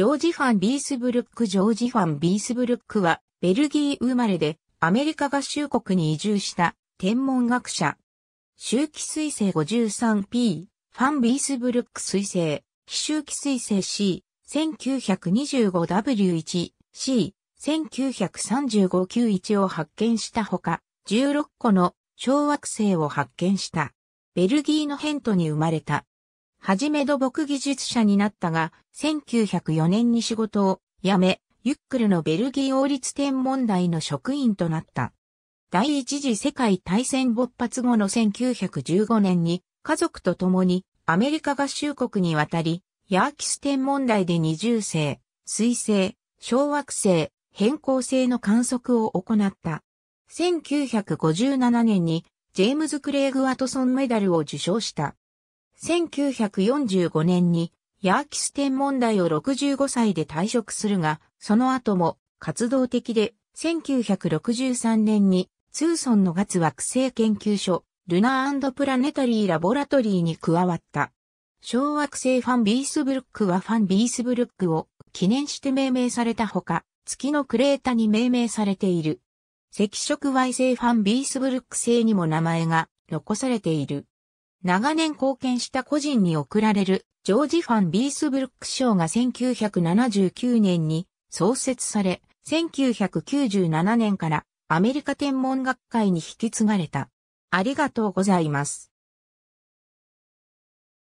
ジョージ・ファン・ビースブルック・ジョージ・ファン・ビースブルックは、ベルギー生まれで、アメリカ合衆国に移住した、天文学者。周期彗星 53P、ファン・ビースブルック彗星、非周期彗星 C、1925W1、C、193591を発見したほか、16個の小惑星を発見した。ベルギーのヘントに生まれた。はじめ土木技術者になったが、1904年に仕事を辞め、ユックルのベルギー王立天文台の職員となった。第一次世界大戦勃発後の1915年に、家族と共にアメリカ合衆国に渡り、ヤーキス天文台で二重星、水星、小惑星、変更星の観測を行った。1957年にジェームズ・クレイグ・ワトソンメダルを受賞した。1945年にヤーキス天文台を65歳で退職するが、その後も活動的で、1963年にツーソンの月惑星研究所、ルナープラネタリーラボラトリーに加わった。小惑星ファンビースブルックはファンビースブルックを記念して命名されたほか、月のクレータに命名されている。赤色矮星ファンビースブルック星にも名前が残されている。長年貢献した個人に贈られるジョージ・ファン・ビースブルック賞が1979年に創設され、1997年からアメリカ天文学会に引き継がれた。ありがとうございます。